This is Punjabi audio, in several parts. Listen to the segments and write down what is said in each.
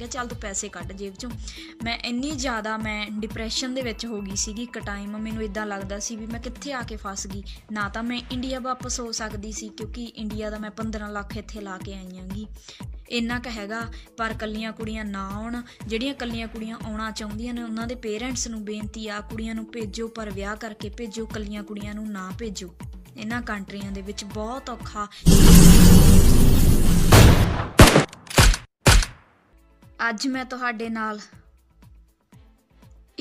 ਗਿਆ ਚੱਲ ਤੂੰ ਪੈਸੇ ਕੱਢ ਜੇਬ ਚੋਂ ਮੈਂ ਇੰਨੀ ਜ਼ਿਆਦਾ ਮੈਂ ਡਿਪਰੈਸ਼ਨ ਦੇ ਵਿੱਚ ਹੋ ਗਈ ਸੀਗੀ ਇੱਕ ਟਾਈਮ ਮੈਨੂੰ ਇਦਾਂ ਲੱਗਦਾ ਸੀ ਵੀ ਮੈਂ ਕਿੱਥੇ ਆ ਕੇ ਫਸ ਗਈ ਨਾ ਤਾਂ ਮੈਂ ਇੰਡੀਆ ਵਾਪਸ ਹੋ ਸਕਦੀ ਸੀ ਕਿਉਂਕਿ ਇੰਡੀਆ ਦਾ ਮੈਂ 15 ਲੱਖ ਇੱਥੇ ਲਾ ਕੇ ਆਈ ਆਂਗੀ ਇੰਨਾ ਕ ਹੈਗਾ ਪਰ ਕੱਲੀਆਂ ਕੁੜੀਆਂ ਨਾ ਆਉਣ ਜਿਹੜੀਆਂ ਕੱਲੀਆਂ ਕੁੜੀਆਂ ਆਉਣਾ ਚਾਹੁੰਦੀਆਂ ਨੇ ਉਹਨਾਂ ਦੇ ਪੇਰੈਂਟਸ ਨੂੰ ਬੇਨਤੀ ਆ ਕੁੜੀਆਂ ਨੂੰ ਭੇਜੋ ਪਰ ਵਿਆਹ ਕਰਕੇ ਭੇਜੋ ਕੱਲੀਆਂ ਕੁੜੀਆਂ ਨੂੰ ਨਾ ਭੇਜੋ ਇਹਨਾਂ ਕੰਟਰੀਆਂ ਦੇ ਵਿੱਚ ਬਹੁਤ ਔਖਾ ਅੱਜ ਮੈਂ ਤੁਹਾਡੇ ਨਾਲ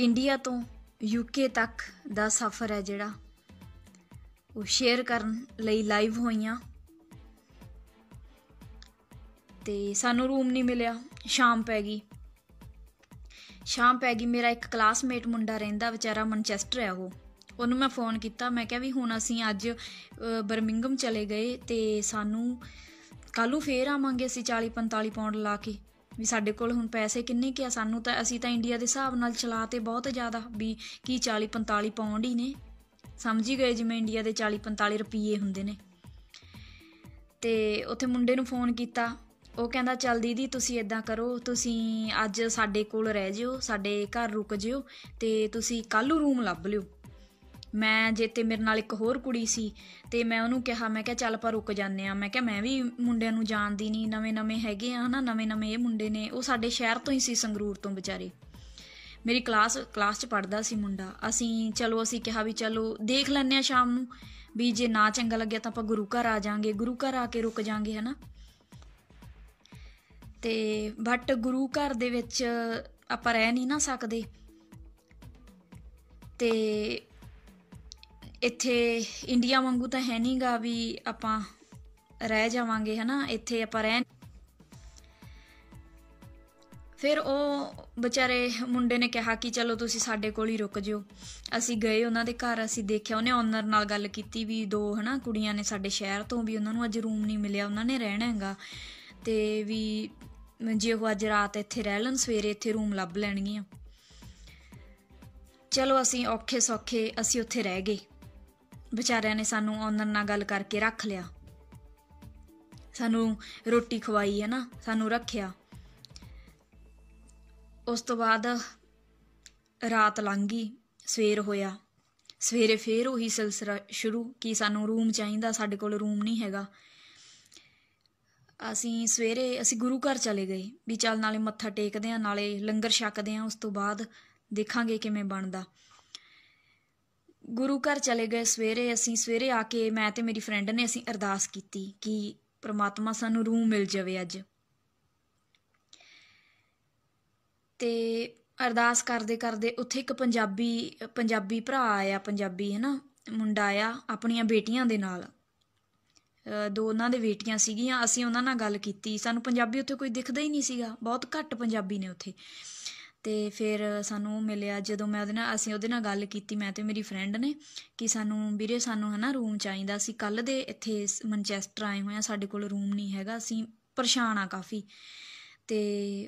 ਇੰਡੀਆ ਤੋਂ ਯੂਕੇ ਤੱਕ ਦਾ ਸਫ਼ਰ ਹੈ ਜਿਹੜਾ ਉਹ ਸ਼ੇਅਰ ਕਰਨ ਲਈ ਲਾਈਵ ਹੋਈਆਂ ਤੇ ਸਾਨੂੰ ਰੂਮ ਨਹੀਂ ਮਿਲਿਆ ਸ਼ਾਮ ਪੈ ਗਈ ਸ਼ਾਮ ਪੈ ਗਈ ਮੇਰਾ ਇੱਕ ਕਲਾਸਮੇਟ ਮੁੰਡਾ ਰਹਿੰਦਾ ਵਿਚਾਰਾ ਮਨਚੈਸਟਰ ਹੈ ਉਹ ਉਹਨੂੰ ਮੈਂ ਫੋਨ ਕੀਤਾ ਮੈਂ ਕਿਹਾ ਵੀ ਹੁਣ ਅਸੀਂ ਅੱਜ ਬਰਮਿੰਗਮ ਚਲੇ ਗਏ ਤੇ ਸਾਨੂੰ ਕੱਲੂ ਫੇਰ ਆਵਾਂਗੇ ਅਸੀਂ 40 45 ਪਾਉਂਡ ਲਾ ਕੇ ਵੀ ਸਾਡੇ ਕੋਲ ਹੁਣ ਪੈਸੇ ਕਿੰਨੇ ਕਿ ਆ ਸਾਨੂੰ ਤਾਂ ਅਸੀਂ ਤਾਂ ਇੰਡੀਆ ਦੇ ਹਿਸਾਬ ਨਾਲ ਚਲਾ ਤੇ ਬਹੁਤ ਜ਼ਿਆਦਾ ਵੀ ਕੀ 40 45 ਪਾਉਂਡ ਹੀ ਨੇ ਸਮਝੀ ਗਏ ਜਿਵੇਂ ਇੰਡੀਆ ਦੇ 40 45 ਰੁਪਏ ਹੁੰਦੇ ਨੇ ਤੇ ਉੱਥੇ ਮੁੰਡੇ ਨੂੰ ਫੋਨ ਕੀਤਾ ਉਹ ਕਹਿੰਦਾ ਚੱਲ ਦੀਦੀ ਤੁਸੀਂ ਇਦਾਂ ਕਰੋ ਤੁਸੀਂ ਅੱਜ ਸਾਡੇ ਕੋਲ ਰਹਿ ਜਿਓ ਸਾਡੇ ਘਰ ਰੁਕ ਜਿਓ ਤੇ ਤੁਸੀਂ ਕੱਲ ਨੂੰ ਰੂਮ ਲੱਭ ਲਿਓ ਮੈਂ ਜੇ ਤੇ ਮੇਰੇ ਨਾਲ ਇੱਕ ਹੋਰ ਕੁੜੀ ਸੀ ਤੇ ਮੈਂ ਉਹਨੂੰ ਕਿਹਾ ਮੈਂ ਕਿਹਾ ਚੱਲ ਪਰ ਰੁਕ ਜਾਂਦੇ ਆ ਮੈਂ ਕਿਹਾ ਮੈਂ ਵੀ ਮੁੰਡਿਆਂ ਨੂੰ ਜਾਣਦੀ ਨਹੀਂ ਨਵੇਂ-ਨਵੇਂ ਹੈਗੇ ਆ ਹਨਾ ਨਵੇਂ-ਨਵੇਂ ਇਹ ਮੁੰਡੇ ਨੇ ਉਹ ਸਾਡੇ ਸ਼ਹਿਰ ਤੋਂ ਹੀ ਸੀ ਸੰਗਰੂਰ ਤੋਂ ਵਿਚਾਰੇ ਮੇਰੀ ਕਲਾਸ ਕਲਾਸ 'ਚ ਪੜਦਾ ਸੀ ਮੁੰਡਾ ਅਸੀਂ ਚਲੋ ਅਸੀਂ ਕਿਹਾ ਵੀ ਚਲੋ ਦੇਖ ਲੈਂਦੇ ਆ ਸ਼ਾਮ ਨੂੰ ਵੀ ਜੇ ਨਾ ਚੰਗਾ ਲੱਗਿਆ ਤਾਂ ਆਪਾਂ ਗੁਰੂ ਘਰ ਆ ਜਾਾਂਗੇ ਗੁਰੂ ਘਰ ਆ ਕੇ ਰੁਕ ਜਾਾਂਗੇ ਹਨਾ ਤੇ ਬਟ ਗੁਰੂ ਘਰ ਦੇ ਵਿੱਚ ਆਪਾਂ ਰਹਿ ਨਹੀਂ ਨਾ ਸਕਦੇ ਤੇ ਇੱਥੇ ਇੰਡੀਆ ਵਾਂਗੂ ਤਾਂ ਹੈ ਨਹੀਂਗਾ ਵੀ ਆਪਾਂ ਰਹਿ ਜਾਵਾਂਗੇ ਹਨਾ ਇੱਥੇ ਆਪਾਂ ਰਹਿ ਫਿਰ ਉਹ ਵਿਚਾਰੇ ਮੁੰਡੇ ਨੇ ਕਿਹਾ ਕਿ ਚਲੋ ਤੁਸੀਂ ਸਾਡੇ ਕੋਲ ਹੀ ਰੁਕ ਜਿਓ ਅਸੀਂ ਗਏ ਉਹਨਾਂ ਦੇ ਘਰ ਅਸੀਂ ਦੇਖਿਆ ਉਹਨੇ ਓਨਰ ਨਾਲ ਗੱਲ ਕੀਤੀ ਵੀ ਦੋ ਹਨਾ ਕੁੜੀਆਂ ਨੇ ਸਾਡੇ ਸ਼ਹਿਰ ਤੋਂ ਵੀ ਉਹਨਾਂ ਨੂੰ ਅੱਜ ਰੂਮ ਨਹੀਂ ਮਿਲਿਆ ਉਹਨਾਂ ਨੇ ਰਹਿਣਾ ਹੈਗਾ ਤੇ ਵੀ ਜੇ ਉਹ ਅੱਜ ਰਾਤ ਇੱਥੇ ਰਹਿ ਲੈਣ ਸਵੇਰੇ ਇੱਥੇ ਰੂਮ ਲੱਭ ਲੈਣਗੀਆਂ ਚਲੋ ਅਸੀਂ ਔਖੇ ਸੌਖੇ ਅਸੀਂ ਉੱਥੇ ਰਹਿ ਗਏ ਵਿਚਾਰਿਆਂ ਨੇ ਸਾਨੂੰ ਓਨਰ ਨਾਲ ਗੱਲ ਕਰਕੇ ਰੱਖ ਲਿਆ ਸਾਨੂੰ ਰੋਟੀ ਖਵਾਈ ਹੈ ਨਾ ਸਾਨੂੰ ਰੱਖਿਆ ਉਸ ਤੋਂ ਬਾਅਦ ਰਾਤ ਲੰਗੀ ਸਵੇਰ ਹੋਇਆ ਸਵੇਰੇ ਫੇਰ ਉਹੀ ਸਿਲਸਿਲਾ ਸ਼ੁਰੂ ਕੀ ਸਾਨੂੰ ਰੂਮ ਚਾਹੀਦਾ ਸਾਡੇ ਕੋਲ ਰੂਮ ਨਹੀਂ ਹੈਗਾ ਅਸੀਂ ਸਵੇਰੇ ਅਸੀਂ ਗੁਰੂ ਘਰ ਚਲੇ ਗਏ ਵੀ ਚੱਲ ਨਾਲੇ ਮੱਥਾ ਟੇਕਦੇ ਆ ਨਾਲੇ ਲੰਗਰ ਛਕਦੇ ਆ ਉਸ ਤੋਂ ਬਾਅਦ ਦੇਖਾਂਗੇ ਕਿਵੇਂ ਬਣਦਾ ਗੁਰੂ ਘਰ ਚਲੇ ਗਏ ਸਵੇਰੇ ਅਸੀਂ ਸਵੇਰੇ ਆ ਕੇ ਮੈਂ ਤੇ ਮੇਰੀ ਫਰੈਂਡ ਨੇ ਅਸੀਂ ਅਰਦਾਸ ਕੀਤੀ ਕਿ ਪ੍ਰਮਾਤਮਾ ਸਾਨੂੰ ਰੂਹ ਮਿਲ ਜਾਵੇ ਅੱਜ ਤੇ ਅਰਦਾਸ ਕਰਦੇ ਕਰਦੇ ਉੱਥੇ ਇੱਕ ਪੰਜਾਬੀ ਪੰਜਾਬੀ ਭਰਾ ਆਇਆ ਪੰਜਾਬੀ ਹੈ ਨਾ ਮੁੰਡਾ ਆਇਆ ਆਪਣੀਆਂ ਬੇਟੀਆਂ ਦੇ ਨਾਲ ਦੋ ਉਹਨਾਂ ਦੇ ਬੇਟੀਆਂ ਸੀਗੀਆਂ ਅਸੀਂ ਉਹਨਾਂ ਨਾਲ ਗੱਲ ਕੀਤੀ ਸਾਨੂੰ ਪੰਜਾਬੀ ਉੱਥੇ ਕੋਈ ਦਿਖਦਾ ਹੀ ਨਹੀਂ ਸੀਗਾ ਬਹੁਤ ਘੱਟ ਪੰਜਾਬੀ ਨੇ ਉੱਥੇ ਤੇ ਫਿਰ ਸਾਨੂੰ ਮਿਲਿਆ ਜਦੋਂ ਮੈਂ ਉਹਦੇ ਨਾਲ ਅਸੀਂ ਉਹਦੇ ਨਾਲ ਗੱਲ ਕੀਤੀ ਮੈਂ ਤੇ ਮੇਰੀ ਫਰੈਂਡ ਨੇ ਕਿ ਸਾਨੂੰ ਵੀਰੇ ਸਾਨੂੰ ਹਨਾ ਰੂਮ ਚਾਹੀਦਾ ਸੀ ਕੱਲ ਦੇ ਇੱਥੇ ਮੈਂਚੈਸਟਰ ਆਏ ਹੋਏ ਆ ਸਾਡੇ ਕੋਲ ਰੂਮ ਨਹੀਂ ਹੈਗਾ ਅਸੀਂ ਪਰੇਸ਼ਾਨ ਆ ਕਾਫੀ ਤੇ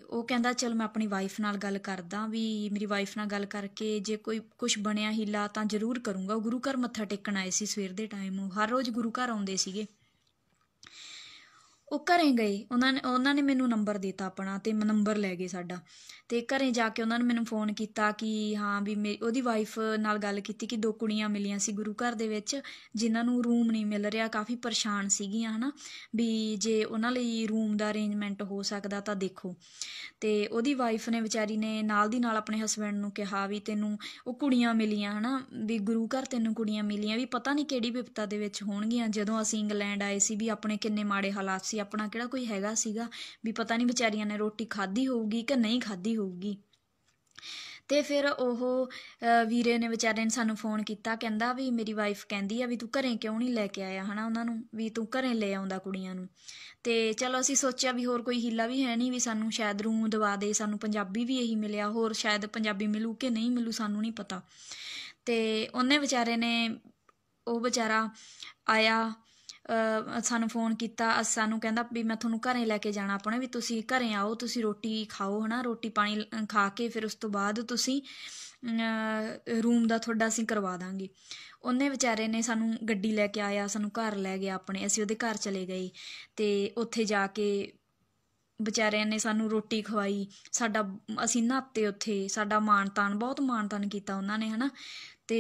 ਉਹ ਕਹਿੰਦਾ ਚਲ ਮੈਂ ਆਪਣੀ ਵਾਈਫ ਨਾਲ ਗੱਲ ਕਰਦਾ ਵੀ ਮੇਰੀ ਵਾਈਫ ਨਾਲ ਗੱਲ ਕਰਕੇ ਜੇ ਕੋਈ ਕੁਝ ਬਣਿਆ ਹੀਲਾ ਤਾਂ ਜ਼ਰੂਰ ਕਰੂੰਗਾ ਉਹ ਗੁਰੂ ਘਰ ਮੱਥਾ ਟੇਕਣ ਆਏ ਸੀ ਸਵੇਰ ਦੇ ਟਾਈਮ ਉਹ ਹਰ ਰੋਜ਼ ਗੁਰੂ ਘਰ ਆਉਂਦੇ ਸੀਗੇ ਉਹ ਘਰੇ ਗਏ ਉਹਨਾਂ ਨੇ ਉਹਨਾਂ ਨੇ ਮੈਨੂੰ ਨੰਬਰ ਦਿੱਤਾ ਆਪਣਾ ਤੇ ਮੈਂ ਨੰਬਰ ਲੈ ਗਏ ਸਾਡਾ ਤੇ ਘਰੇ ਜਾ ਕੇ ਉਹਨਾਂ ਨੇ ਮੈਨੂੰ ਫੋਨ ਕੀਤਾ ਕਿ ਹਾਂ ਵੀ ਮੇਰੀ ਉਹਦੀ ਵਾਈਫ ਨਾਲ ਗੱਲ ਕੀਤੀ ਕਿ ਦੋ ਕੁੜੀਆਂ ਮਿਲੀਆਂ ਸੀ ਗੁਰੂ ਘਰ ਦੇ ਵਿੱਚ ਜਿਨ੍ਹਾਂ ਨੂੰ ਰੂਮ ਨਹੀਂ ਮਿਲ ਰਿਹਾ ਕਾਫੀ ਪਰੇਸ਼ਾਨ ਸੀਗੀਆਂ ਹਨਾ ਵੀ ਜੇ ਉਹਨਾਂ ਲਈ ਰੂਮ ਦਾ ਅਰੇਂਜਮੈਂਟ ਹੋ ਸਕਦਾ ਤਾਂ ਦੇਖੋ ਤੇ ਉਹਦੀ ਵਾਈਫ ਨੇ ਵਿਚਾਰੀ ਨੇ ਨਾਲ ਦੀ ਨਾਲ ਆਪਣੇ ਹਸਬੰਡ ਨੂੰ ਕਿਹਾ ਵੀ ਤੈਨੂੰ ਉਹ ਕੁੜੀਆਂ ਮਿਲੀਆਂ ਹਨਾ ਵੀ ਗੁਰੂ ਘਰ ਤੈਨੂੰ ਕੁੜੀਆਂ ਮਿਲੀਆਂ ਵੀ ਪਤਾ ਨਹੀਂ ਕਿਹੜੀ ਵਿਪਤਾ ਦੇ ਵਿੱਚ ਹੋਣਗੀਆਂ ਜਦੋਂ ਅਸੀਂ ਇੰਗਲੈਂਡ ਆਏ ਸੀ ਵੀ ਆਪਣੇ ਕਿੰਨੇ ਮਾੜੇ ਹਾਲਾਤ ਸੀ ਆਪਣਾ ਕਿਹੜਾ ਕੋਈ ਹੈਗਾ ਸੀਗਾ ਵੀ ਪਤਾ ਨਹੀਂ ਵਿਚਾਰੀਆਂ ਨੇ ਰੋਟੀ ਖਾਧੀ ਹੋਊਗੀ ਕਿ ਨਹੀਂ ਖਾਧੀ ਹੋਊਗੀ ਤੇ ਫਿਰ ਉਹ ਵੀਰੇ ਨੇ ਵਿਚਾਰੇ ਨੇ ਸਾਨੂੰ ਫੋਨ ਕੀਤਾ ਕਹਿੰਦਾ ਵੀ ਮੇਰੀ ਵਾਈਫ ਕਹਿੰਦੀ ਆ ਵੀ ਤੂੰ ਘਰੇ ਕਿਉਂ ਨਹੀਂ ਲੈ ਕੇ ਆਇਆ ਹਨਾ ਉਹਨਾਂ ਨੂੰ ਵੀ ਤੂੰ ਘਰੇ ਲੈ ਆਉਂਦਾ ਕੁੜੀਆਂ ਨੂੰ ਤੇ ਚਲੋ ਅਸੀਂ ਸੋਚਿਆ ਵੀ ਹੋਰ ਕੋਈ ਹਿੱਲਾ ਵੀ ਹੈ ਨਹੀਂ ਵੀ ਸਾਨੂੰ ਸ਼ਾਇਦ ਰੂਮ ਦਵਾ ਦੇ ਸਾਨੂੰ ਪੰਜਾਬੀ ਵੀ ਇਹੀ ਮਿਲਿਆ ਹੋਰ ਸ਼ਾਇਦ ਪੰਜਾਬੀ ਮਿਲੂ ਕਿ ਨਹੀਂ ਮਿਲੂ ਸਾਨੂੰ ਨਹੀਂ ਪਤਾ ਤੇ ਉਹਨੇ ਵਿਚਾਰੇ ਨੇ ਉਹ ਵਿਚਾਰਾ ਆਇਆ ਸਾਨੂੰ ਫੋਨ ਕੀਤਾ ਸਾਨੂੰ ਕਹਿੰਦਾ ਵੀ ਮੈਂ ਤੁਹਾਨੂੰ ਘਰੇ ਲੈ ਕੇ ਜਾਣਾ ਆਪਣੇ ਵੀ ਤੁਸੀਂ ਘਰੇ ਆਓ ਤੁਸੀਂ ਰੋਟੀ ਖਾਓ ਹਨਾ ਰੋਟੀ ਪਾਣੀ ਖਾ ਕੇ ਫਿਰ ਉਸ ਤੋਂ ਬਾਅਦ ਤੁਸੀਂ ਰੂਮ ਦਾ ਤੁਹਾਡਾ ਅਸੀਂ ਕਰਵਾ ਦਾਂਗੇ ਉਹਨੇ ਵਿਚਾਰੇ ਨੇ ਸਾਨੂੰ ਗੱਡੀ ਲੈ ਕੇ ਆਇਆ ਸਾਨੂੰ ਘਰ ਲੈ ਗਿਆ ਆਪਣੇ ਅਸੀਂ ਉਹਦੇ ਘਰ ਚਲੇ ਗਏ ਤੇ ਉੱਥੇ ਜਾ ਕੇ ਵਿਚਾਰਿਆਂ ਨੇ ਸਾਨੂੰ ਰੋਟੀ ਖਵਾਈ ਸਾਡਾ ਅਸੀਂ ਨਾਤੇ ਉੱਥੇ ਸਾਡਾ ਮਾਣ ਤਾਨ ਬਹੁਤ ਮਾਣ ਤਾਨ ਕੀਤਾ ਉਹਨਾਂ ਨੇ ਹਨਾ ਤੇ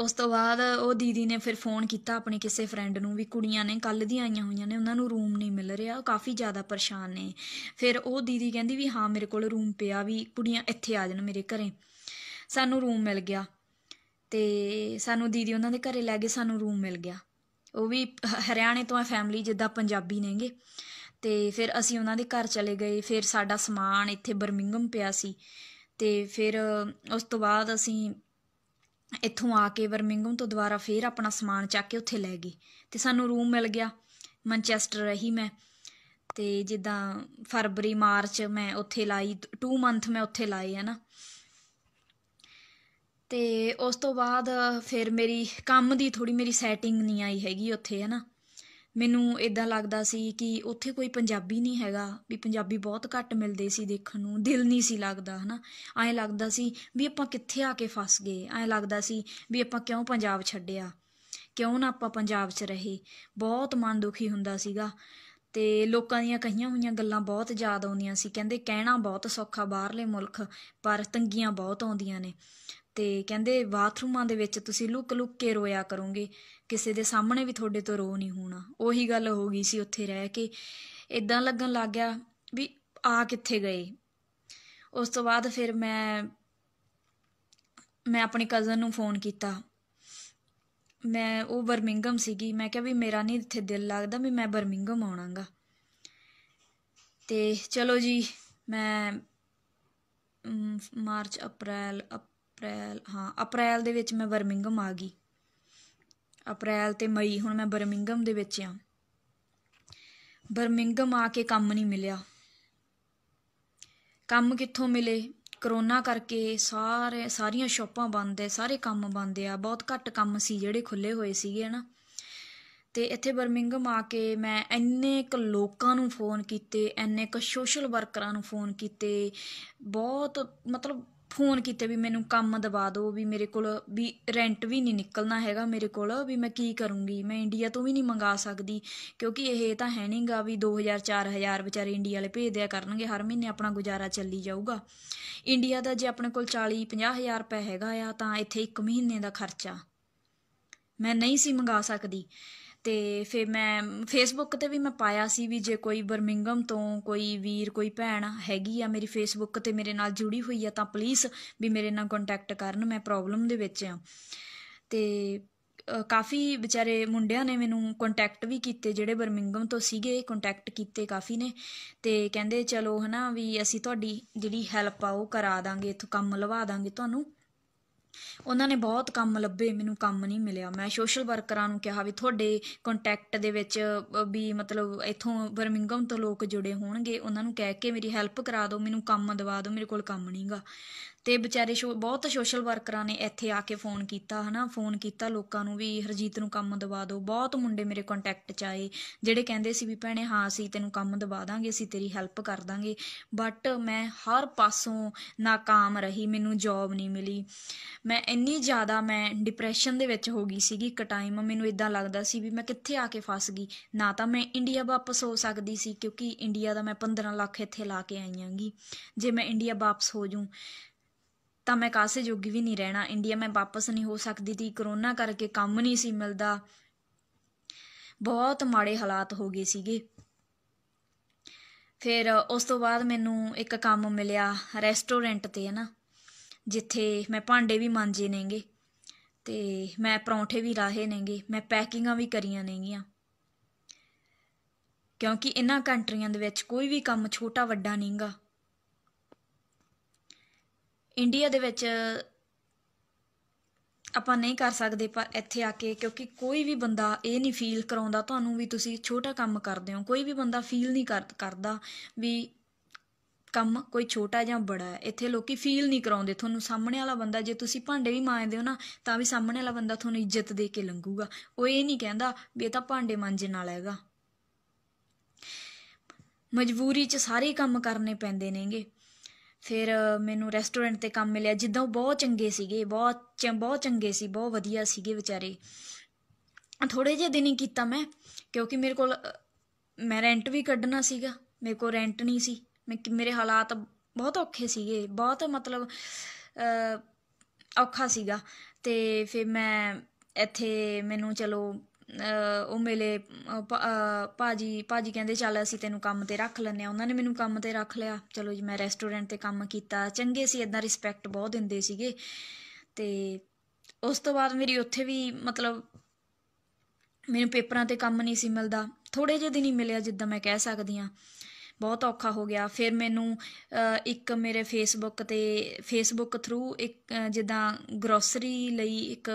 ਉਸ ਤੋਂ ਬਾਅਦ ਉਹ ਦੀਦੀ ਨੇ ਫਿਰ ਫੋਨ ਕੀਤਾ ਆਪਣੇ ਕਿਸੇ ਫਰੈਂਡ ਨੂੰ ਵੀ ਕੁੜੀਆਂ ਨੇ ਕੱਲ ਦੀਆਂ ਆਈਆਂ ਹੋਈਆਂ ਨੇ ਉਹਨਾਂ ਨੂੰ ਰੂਮ ਨਹੀਂ ਮਿਲ ਰਿਹਾ ਉਹ ਕਾਫੀ ਜ਼ਿਆਦਾ ਪਰੇਸ਼ਾਨ ਨੇ ਫਿਰ ਉਹ ਦੀਦੀ ਕਹਿੰਦੀ ਵੀ ਹਾਂ ਮੇਰੇ ਕੋਲ ਰੂਮ ਪਿਆ ਵੀ ਕੁੜੀਆਂ ਇੱਥੇ ਆ ਜਾਣ ਮੇਰੇ ਘਰੇ ਸਾਨੂੰ ਰੂਮ ਮਿਲ ਗਿਆ ਤੇ ਸਾਨੂੰ ਦੀਦੀ ਉਹਨਾਂ ਦੇ ਘਰੇ ਲੈ ਗਏ ਸਾਨੂੰ ਰੂਮ ਮਿਲ ਗਿਆ ਉਹ ਵੀ ਹਰਿਆਣੇ ਤੋਂ ਆ ਫੈਮਿਲੀ ਜਿੱਦਾਂ ਪੰਜਾਬੀ ਨੇਗੇ ਤੇ ਫਿਰ ਅਸੀਂ ਉਹਨਾਂ ਦੇ ਘਰ ਚਲੇ ਗਏ ਫਿਰ ਸਾਡਾ ਸਮਾਨ ਇੱਥੇ ਬਰਮਿੰਗਮ ਪਿਆ ਸੀ ਤੇ ਫਿਰ ਉਸ ਤੋਂ ਬਾਅਦ ਅਸੀਂ ਇੱਥੋਂ ਆ ਕੇ ਬਰਮਿੰਗਮ ਤੋਂ ਦੁਬਾਰਾ ਫੇਰ ਆਪਣਾ ਸਮਾਨ ਚੱਕ ਕੇ ਉੱਥੇ ਲੈ ਗਏ ਤੇ ਸਾਨੂੰ ਰੂਮ ਮਿਲ ਗਿਆ ਮੈਂਚੈਸਟਰ ਰਹੀ ਮੈਂ ਤੇ ਜਿੱਦਾਂ ਫਰਵਰੀ ਮਾਰਚ ਮੈਂ ਉੱਥੇ ਲਾਈ 2 ਮੰਥ ਮੈਂ ਉੱਥੇ ਲਾਏ ਹੈ ਨਾ ਤੇ ਉਸ ਤੋਂ ਬਾਅਦ ਫਿਰ ਮੇਰੀ ਕੰਮ ਦੀ ਥੋੜੀ ਮੇਰੀ ਸੈਟਿੰਗ ਨਹੀਂ ਆਈ ਹੈਗੀ ਉੱਥੇ ਹੈ ਨਾ ਮੈਨੂੰ ਇਦਾਂ ਲੱਗਦਾ ਸੀ ਕਿ ਉੱਥੇ ਕੋਈ ਪੰਜਾਬੀ ਨਹੀਂ ਹੈਗਾ ਵੀ ਪੰਜਾਬੀ ਬਹੁਤ ਘੱਟ ਮਿਲਦੇ ਸੀ ਦੇਖਣ ਨੂੰ ਦਿਲ ਨਹੀਂ ਸੀ ਲੱਗਦਾ ਹਨਾ ਐਂ ਲੱਗਦਾ ਸੀ ਵੀ ਆਪਾਂ ਕਿੱਥੇ ਆ ਕੇ ਫਸ ਗਏ ਐਂ ਲੱਗਦਾ ਸੀ ਵੀ ਆਪਾਂ ਕਿਉਂ ਪੰਜਾਬ ਛੱਡਿਆ ਕਿਉਂ ਨਾ ਆਪਾਂ ਪੰਜਾਬ 'ਚ ਰਹੇ ਬਹੁਤ ਮਨ ਦੁਖੀ ਹੁੰਦਾ ਸੀਗਾ ਤੇ ਲੋਕਾਂ ਦੀਆਂ ਕਹੀਆਂ ਹੋਈਆਂ ਗੱਲਾਂ ਬਹੁਤ ਯਾਦ ਆਉਂਦੀਆਂ ਸੀ ਕਹਿੰਦੇ ਕਹਿਣਾ ਬਹੁਤ ਸੌਖਾ ਬਾਹਰਲੇ ਮੁਲਕ ਪਰ ਤੰਗੀਆਂ ਬਹੁਤ ਆਉਂਦੀਆਂ ਨੇ ਤੇ ਕਹਿੰਦੇ ਬਾਥਰੂਮਾਂ ਦੇ ਵਿੱਚ ਤੁਸੀਂ ਲੁੱਕ ਲੁੱਕ ਕੇ ਰੋਇਆ ਕਰੋਗੇ ਕਿਸੇ ਦੇ ਸਾਹਮਣੇ ਵੀ ਤੁਹਾਡੇ ਤੋਂ ਰੋ ਨਹੀਂ ਹੋਣਾ ਉਹੀ ਗੱਲ ਹੋ ਗਈ ਸੀ ਉੱਥੇ ਰਹਿ ਕੇ ਇਦਾਂ ਲੱਗਣ ਲੱਗ ਗਿਆ ਵੀ ਆ ਕਿੱਥੇ ਗਏ ਉਸ ਤੋਂ ਬਾਅਦ ਫਿਰ ਮੈਂ ਮੈਂ ਆਪਣੀ ਕਜ਼ਨ ਨੂੰ ਫੋਨ ਕੀਤਾ ਮੈਂ ਉਹ ਬਰਮਿੰਗਮ ਸੀਗੀ ਮੈਂ ਕਿਹਾ ਵੀ ਮੇਰਾ ਨਹੀਂ ਇੱਥੇ ਦਿਲ ਲੱਗਦਾ ਵੀ ਮੈਂ ਬਰਮਿੰਗਮ ਆਉਣਾਗਾ ਤੇ ਚਲੋ ਜੀ ਮੈਂ ਮਾਰਚ ਅਪ੍ਰੈਲ ਅਪ੍ਰੈਲ ਹਾਂ ਅਪ੍ਰੈਲ ਦੇ ਵਿੱਚ ਮੈਂ ਬਰਮਿੰਗਮ ਆ ਗਈ ਅਪ੍ਰੈਲ ਤੇ ਮਈ ਹੁਣ ਮੈਂ ਬਰਮਿੰਗਮ ਦੇ ਵਿੱਚ ਆ ਬਰਮਿੰਗਮ ਆ ਕੇ ਕੰਮ ਨਹੀਂ ਮਿਲਿਆ ਕੰਮ ਕਿੱਥੋਂ ਮਿਲੇ ਕਰੋਨਾ ਕਰਕੇ ਸਾਰੇ ਸਾਰੀਆਂ ਸ਼ਾਪਾਂ ਬੰਦ ਐ ਸਾਰੇ ਕੰਮ ਬੰਦ ਆ ਬਹੁਤ ਘੱਟ ਕੰਮ ਸੀ ਜਿਹੜੇ ਖੁੱਲੇ ਹੋਏ ਸੀਗੇ ਨਾ ਤੇ ਇੱਥੇ ਬਰਮਿੰਗਮ ਆ ਕੇ ਮੈਂ ਇੰਨੇ ਕ ਲੋਕਾਂ ਨੂੰ ਫੋਨ ਕੀਤੇ ਇੰਨੇ ਕ ਸੋਸ਼ਲ ਵਰਕਰਾਂ ਨੂੰ ਫੋਨ ਕੀਤੇ ਬਹੁਤ ਮਤਲਬ ਫੋਨ ਕੀਤੇ ਵੀ ਮੈਨੂੰ ਕੰਮ ਦਵਾ ਦਿਓ ਵੀ ਮੇਰੇ ਕੋਲ ਵੀ ਰੈਂਟ ਵੀ ਨਹੀਂ ਨਿਕਲਣਾ ਹੈਗਾ ਮੇਰੇ ਕੋਲ ਵੀ ਮੈਂ ਕੀ ਕਰੂੰਗੀ ਮੈਂ ਇੰਡੀਆ ਤੋਂ ਵੀ ਨਹੀਂ ਮੰਗਾ ਸਕਦੀ ਕਿਉਂਕਿ ਇਹ ਤਾਂ ਹੈ ਨਹੀਂਗਾ ਵੀ 2000 4000 ਵਿਚਾਰੇ ਇੰਡੀਆ ਵਾਲੇ ਭੇਜਦਿਆ ਕਰਨਗੇ ਹਰ ਮਹੀਨੇ ਆਪਣਾ ਗੁਜ਼ਾਰਾ ਚੱਲੀ ਜਾਊਗਾ ਇੰਡੀਆ ਦਾ ਜੇ ਆਪਣੇ ਕੋਲ 40 50000 ਰੁਪਏ ਹੈਗਾ ਆ ਤਾਂ ਇੱਥੇ 1 ਮਹੀਨੇ ਦਾ ਖਰਚਾ ਮੈਂ ਨਹੀਂ ਸੀ ਮੰਗਾ ਸਕਦੀ ਤੇ ਫਿਰ ਮੈਂ ਫੇਸਬੁੱਕ ਤੇ ਵੀ ਮੈਂ ਪਾਇਆ ਸੀ ਵੀ ਜੇ ਕੋਈ ਬਰਮਿੰਗਮ ਤੋਂ ਕੋਈ ਵੀਰ ਕੋਈ ਭੈਣ ਹੈਗੀ ਆ ਮੇਰੀ ਫੇਸਬੁੱਕ ਤੇ ਮੇਰੇ ਨਾਲ ਜੁੜੀ ਹੋਈ ਆ ਤਾਂ ਪਲੀਜ਼ ਵੀ ਮੇਰੇ ਨਾਲ ਕੰਟੈਕਟ ਕਰਨ ਮੈਂ ਪ੍ਰੋਬਲਮ ਦੇ ਵਿੱਚ ਆ ਤੇ ਕਾਫੀ ਵਿਚਾਰੇ ਮੁੰਡਿਆਂ ਨੇ ਮੈਨੂੰ ਕੰਟੈਕਟ ਵੀ ਕੀਤੇ ਜਿਹੜੇ ਬਰਮਿੰਗਮ ਤੋਂ ਸੀਗੇ ਕੰਟੈਕਟ ਕੀਤੇ ਕਾਫੀ ਨੇ ਤੇ ਕਹਿੰਦੇ ਚਲੋ ਹਨਾ ਵੀ ਅਸੀਂ ਤੁਹਾਡੀ ਜਿਹੜੀ ਹੈਲਪ ਆ ਉਹ ਕਰਾ ਦਾਂਗੇ ਇਥੋਂ ਕੰਮ ਲਵਾ ਦਾਂਗੇ ਤੁਹਾਨੂੰ ਉਹਨਾਂ ਨੇ ਬਹੁਤ ਕੰਮ ਲੱਭੇ ਮੈਨੂੰ ਕੰਮ ਨਹੀਂ ਮਿਲਿਆ ਮੈਂ ਸੋਸ਼ਲ ਵਰਕਰਾਂ ਨੂੰ ਕਿਹਾ ਵੀ ਤੁਹਾਡੇ ਕੰਟੈਕਟ ਦੇ ਵਿੱਚ ਵੀ ਮਤਲਬ ਇੱਥੋਂ ਬਰਮਿੰਗਮ ਤੋਂ ਲੋਕ ਜੁੜੇ ਹੋਣਗੇ ਉਹਨਾਂ ਨੂੰ ਕਹਿ ਕੇ ਮੇਰੀ ਹੈਲਪ ਕਰਾ ਦਿਓ ਮੈਨੂੰ ਕੰਮ ਦਵਾ ਦਿਓ ਮੇਰੇ ਕੋਲ ਕੰਮ ਨਹੀਂਗਾ ਤੇ ਵਿਚਾਰੇ ਬਹੁਤ ਸੋਸ਼ਲ ਵਰਕਰਾਂ ਨੇ ਇੱਥੇ ਆ ਕੇ ਫੋਨ ਕੀਤਾ ਹਨਾ ਫੋਨ ਕੀਤਾ ਲੋਕਾਂ ਨੂੰ ਵੀ ਹਰਜੀਤ ਨੂੰ ਕੰਮ ਦਵਾ ਦਿਓ ਬਹੁਤ ਮੁੰਡੇ ਮੇਰੇ ਕੰਟੈਕਟ ਚ ਆਏ ਜਿਹੜੇ ਕਹਿੰਦੇ ਸੀ ਵੀ ਭੈਣੇ ਹਾਂ ਅਸੀਂ ਤੈਨੂੰ ਕੰਮ ਦਵਾ ਦਾਂਗੇ ਅਸੀਂ ਤੇਰੀ ਹੈਲਪ ਕਰ ਦਾਂਗੇ ਬਟ ਮੈਂ ਹਰ ਪਾਸੋਂ ناکਾਮ ਰਹੀ ਮੈਨੂੰ ਜੌਬ ਨਹੀਂ ਮਿਲੀ ਮੈਂ ਇੰਨੀ ਜ਼ਿਆਦਾ ਮੈਂ ਡਿਪਰੈਸ਼ਨ ਦੇ ਵਿੱਚ ਹੋ ਗਈ ਸੀਗੀ ਇੱਕ ਟਾਈਮ ਮੈਨੂੰ ਇਦਾਂ ਲੱਗਦਾ ਸੀ ਵੀ ਮੈਂ ਕਿੱਥੇ ਆ ਕੇ ਫਸ ਗਈ ਨਾ ਤਾਂ ਮੈਂ ਇੰਡੀਆ ਵਾਪਸ ਹੋ ਸਕਦੀ ਸੀ ਕਿਉਂਕਿ ਇੰਡੀਆ ਦਾ ਮੈਂ 15 ਲੱਖ ਇੱਥੇ ਲਾ ਕੇ ਆਈ ਆਂਗੀ ਜੇ ਮੈਂ ਇੰਡੀਆ ਵਾਪਸ ਹੋ ਜੂ ਤਾਂ ਮੈਂ ਕਾਸੇ ਜੋਗੀ ਵੀ ਨਹੀਂ ਰਹਿਣਾ ਇੰਡੀਆ ਮੈਂ ਵਾਪਸ ਨਹੀਂ ਹੋ ਸਕਦੀ ਸੀ ਕਰੋਨਾ ਕਰਕੇ ਕੰਮ ਨਹੀਂ ਸੀ ਮਿਲਦਾ ਬਹੁਤ ਮਾੜੇ ਹਾਲਾਤ ਹੋ ਗਏ ਸੀਗੇ ਫਿਰ ਉਸ ਤੋਂ ਬਾਅਦ ਮੈਨੂੰ ਇੱਕ ਕੰਮ ਮਿਲਿਆ ਰੈਸਟੋਰੈਂਟ ਤੇ ਹੈ ਨਾ ਜਿੱਥੇ ਮੈਂ ਭਾਂਡੇ ਵੀ ਮਾਂਜੇ ਨੇਗੇ ਤੇ ਮੈਂ ਪਰੌਂਠੇ ਵੀ ਰਾਹੇ ਨੇਗੇ ਮੈਂ ਪੈਕਿੰਗਾਂ ਵੀ ਕਰੀਆਂ ਨੇਗੀਆਂ ਕਿਉਂਕਿ ਇਹਨਾਂ ਕੰਟਰੀਆਂ ਦੇ ਵਿੱਚ ਕੋਈ ਵੀ ਕੰਮ ਛੋਟਾ ਵੱਡਾ ਨਹੀਂਗਾ ਇੰਡੀਆ ਦੇ ਵਿੱਚ ਆਪਾਂ ਨਹੀਂ ਕਰ ਸਕਦੇ ਪਰ ਇੱਥੇ ਆ ਕੇ ਕਿਉਂਕਿ ਕੋਈ ਵੀ ਬੰਦਾ ਇਹ ਨਹੀਂ ਫੀਲ ਕਰਾਉਂਦਾ ਤੁਹਾਨੂੰ ਵੀ ਤੁਸੀਂ ਛੋਟਾ ਕੰਮ ਕਰਦੇ ਹੋ ਕੋਈ ਵੀ ਬੰਦਾ ਫੀਲ ਨਹੀਂ ਕਰਦਾ ਵੀ ਕੰਮ ਕੋਈ ਛੋਟਾ ਜਾਂ ਬੜਾ ਹੈ ਇੱਥੇ ਲੋਕੀ ਫੀਲ ਨਹੀਂ ਕਰਾਉਂਦੇ ਤੁਹਾਨੂੰ ਸਾਹਮਣੇ ਵਾਲਾ ਬੰਦਾ ਜੇ ਤੁਸੀਂ ਭਾਂਡੇ ਵੀ ਮਾਂਜਦੇ ਹੋ ਨਾ ਤਾਂ ਵੀ ਸਾਹਮਣੇ ਵਾਲਾ ਬੰਦਾ ਤੁਹਾਨੂੰ ਇੱਜ਼ਤ ਦੇ ਕੇ ਲੰਘੂਗਾ ਉਹ ਇਹ ਨਹੀਂ ਕਹਿੰਦਾ ਵੀ ਇਹ ਤਾਂ ਭਾਂਡੇ ਮਾਂਜਣ ਵਾਲਾ ਹੈਗਾ ਮਜਬੂਰੀ 'ਚ ਸਾਰੇ ਕੰਮ ਕਰਨੇ ਪੈਂਦੇ ਨੇਗੇ ਫਿਰ ਮੈਨੂੰ ਰੈਸਟੋਰੈਂਟ ਤੇ ਕੰਮ ਮਿਲਿਆ ਜਿੱਦਾਂ ਬਹੁਤ ਚੰਗੇ ਸੀਗੇ ਬਹੁਤ ਬਹੁਤ ਚੰਗੇ ਸੀ ਬਹੁਤ ਵਧੀਆ ਸੀਗੇ ਵਿਚਾਰੇ ਥੋੜੇ ਜਿਹੇ ਦਿਨ ਹੀ ਕੀਤਾ ਮੈਂ ਕਿਉਂਕਿ ਮੇਰੇ ਕੋਲ ਮੈਂ ਰੈਂਟ ਵੀ ਕੱਢਣਾ ਸੀਗਾ ਮੇਰੇ ਕੋਲ ਰੈਂਟ ਨਹੀਂ ਸੀ ਮੇਰੇ ਹਾਲਾਤ ਬਹੁਤ ਔਖੇ ਸੀਗੇ ਬਹੁਤ ਮਤਲਬ ਔਖਾ ਸੀਗਾ ਤੇ ਫਿਰ ਮੈਂ ਇੱਥੇ ਮੈਨੂੰ ਚਲੋ ਉਹ ਮੇਲੇ ਭਾਜੀ ਭਾਜੀ ਕਹਿੰਦੇ ਚੱਲ ਅਸੀਂ ਤੈਨੂੰ ਕੰਮ ਤੇ ਰੱਖ ਲੈਨੇ ਆ ਉਹਨਾਂ ਨੇ ਮੈਨੂੰ ਕੰਮ ਤੇ ਰੱਖ ਲਿਆ ਚਲੋ ਜੀ ਮੈਂ ਰੈਸਟੋਰੈਂਟ ਤੇ ਕੰਮ ਕੀਤਾ ਚੰਗੇ ਸੀ ਇਦਾਂ ਰਿਸਪੈਕਟ ਬਹੁਤ ਦਿੰਦੇ ਸੀਗੇ ਤੇ ਉਸ ਤੋਂ ਬਾਅਦ ਮੇਰੀ ਉੱਥੇ ਵੀ ਮਤਲਬ ਮੈਨੂੰ ਪੇਪਰਾਂ ਤੇ ਕੰਮ ਨਹੀਂ ਸੀ ਮਿਲਦਾ ਥੋੜੇ ਜਿਹੇ ਦਿਨ ਹੀ ਮਿਲਿਆ ਜਿੱਦਾਂ ਮੈਂ ਕਹਿ ਸਕਦੀ ਆ ਬਹੁਤ ਔਖਾ ਹੋ ਗਿਆ ਫਿਰ ਮੈਨੂੰ ਇੱਕ ਮੇਰੇ ਫੇਸਬੁੱਕ ਤੇ ਫੇਸਬੁੱਕ ਥਰੂ ਇੱਕ ਜਿੱਦਾਂ ਗਰੋਸਰੀ ਲਈ ਇੱਕ